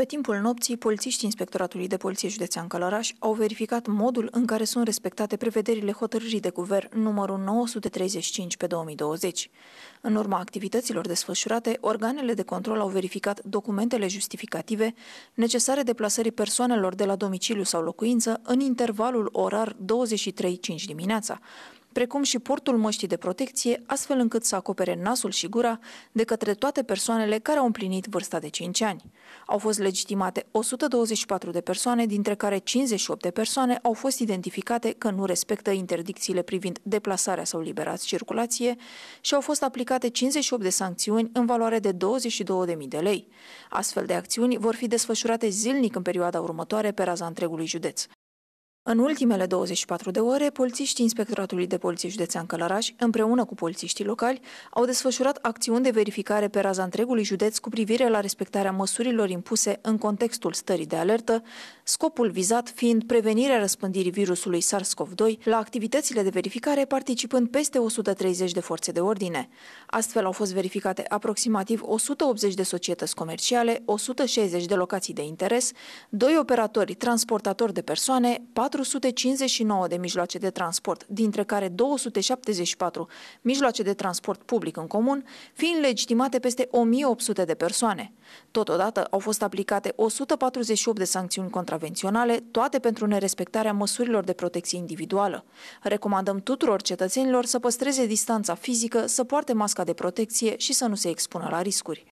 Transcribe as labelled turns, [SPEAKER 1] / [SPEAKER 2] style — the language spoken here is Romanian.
[SPEAKER 1] Pe timpul nopții, polițiștii Inspectoratului de Poliție Județean Călăraș au verificat modul în care sunt respectate prevederile hotărârii de guvern numărul 935 pe 2020. În urma activităților desfășurate, organele de control au verificat documentele justificative necesare deplasării persoanelor de la domiciliu sau locuință în intervalul orar 23.5 dimineața, precum și portul măștii de protecție, astfel încât să acopere nasul și gura de către toate persoanele care au împlinit vârsta de 5 ani. Au fost legitimate 124 de persoane, dintre care 58 de persoane au fost identificate că nu respectă interdicțiile privind deplasarea sau libera circulație și au fost aplicate 58 de sancțiuni în valoare de 22.000 de lei. Astfel de acțiuni vor fi desfășurate zilnic în perioada următoare pe raza întregului județ. În ultimele 24 de ore, polițiștii Inspectoratului de Poliție Județean Călăraș, împreună cu polițiștii locali, au desfășurat acțiuni de verificare pe raza întregului județ cu privire la respectarea măsurilor impuse în contextul stării de alertă, scopul vizat fiind prevenirea răspândirii virusului SARS-CoV-2 la activitățile de verificare participând peste 130 de forțe de ordine. Astfel au fost verificate aproximativ 180 de societăți comerciale, 160 de locații de interes, doi operatori transportatori de persoane, 4 459 de mijloace de transport, dintre care 274 mijloace de transport public în comun, fiind legitimate peste 1800 de persoane. Totodată au fost aplicate 148 de sancțiuni contravenționale, toate pentru nerespectarea măsurilor de protecție individuală. Recomandăm tuturor cetățenilor să păstreze distanța fizică, să poarte masca de protecție și să nu se expună la riscuri.